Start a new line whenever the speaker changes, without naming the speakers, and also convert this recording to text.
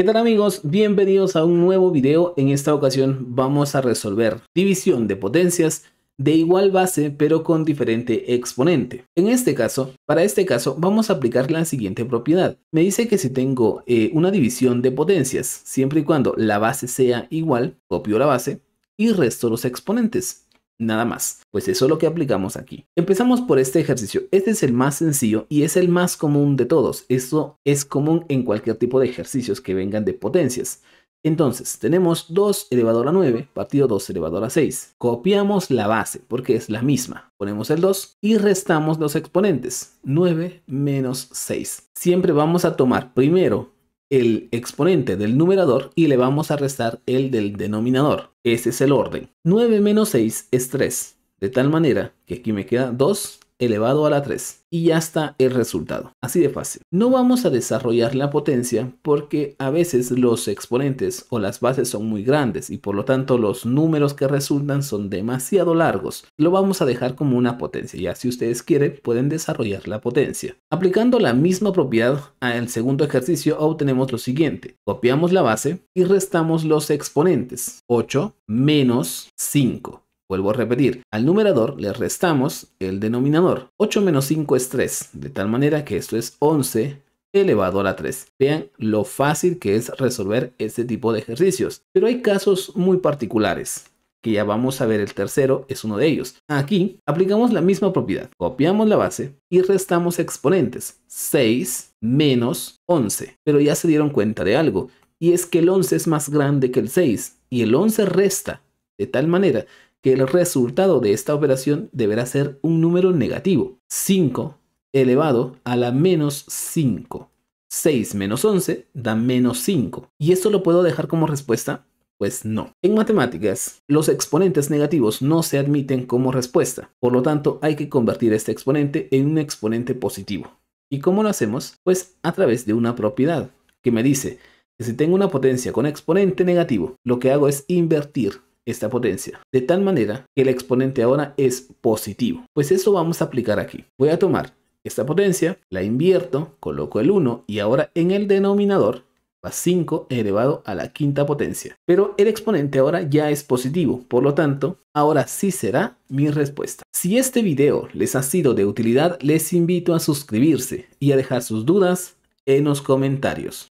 ¿Qué tal amigos? Bienvenidos a un nuevo video. En esta ocasión vamos a resolver división de potencias de igual base pero con diferente exponente. En este caso, para este caso vamos a aplicar la siguiente propiedad. Me dice que si tengo eh, una división de potencias, siempre y cuando la base sea igual, copio la base y resto los exponentes. Nada más. Pues eso es lo que aplicamos aquí. Empezamos por este ejercicio. Este es el más sencillo y es el más común de todos. Esto es común en cualquier tipo de ejercicios que vengan de potencias. Entonces, tenemos 2 elevado a 9 partido 2 elevado a 6. Copiamos la base porque es la misma. Ponemos el 2 y restamos los exponentes. 9 menos 6. Siempre vamos a tomar primero el exponente del numerador y le vamos a restar el del denominador. Ese es el orden. 9 menos 6 es 3. De tal manera que aquí me queda 2 elevado a la 3 y ya está el resultado. Así de fácil. No vamos a desarrollar la potencia porque a veces los exponentes o las bases son muy grandes y por lo tanto los números que resultan son demasiado largos. Lo vamos a dejar como una potencia. Ya si ustedes quieren pueden desarrollar la potencia. Aplicando la misma propiedad al segundo ejercicio obtenemos lo siguiente. Copiamos la base y restamos los exponentes. 8 menos 5. Vuelvo a repetir, al numerador le restamos el denominador. 8 menos 5 es 3, de tal manera que esto es 11 elevado a la 3. Vean lo fácil que es resolver este tipo de ejercicios. Pero hay casos muy particulares que ya vamos a ver el tercero, es uno de ellos. Aquí aplicamos la misma propiedad, copiamos la base y restamos exponentes, 6 menos 11. Pero ya se dieron cuenta de algo, y es que el 11 es más grande que el 6, y el 11 resta, de tal manera que el resultado de esta operación deberá ser un número negativo, 5 elevado a la menos 5. 6 menos 11 da menos 5. ¿Y esto lo puedo dejar como respuesta? Pues no. En matemáticas, los exponentes negativos no se admiten como respuesta, por lo tanto hay que convertir este exponente en un exponente positivo. ¿Y cómo lo hacemos? Pues a través de una propiedad que me dice que si tengo una potencia con exponente negativo, lo que hago es invertir esta potencia, de tal manera que el exponente ahora es positivo. Pues eso vamos a aplicar aquí. Voy a tomar esta potencia, la invierto, coloco el 1 y ahora en el denominador va 5 elevado a la quinta potencia. Pero el exponente ahora ya es positivo, por lo tanto, ahora sí será mi respuesta. Si este video les ha sido de utilidad, les invito a suscribirse y a dejar sus dudas en los comentarios.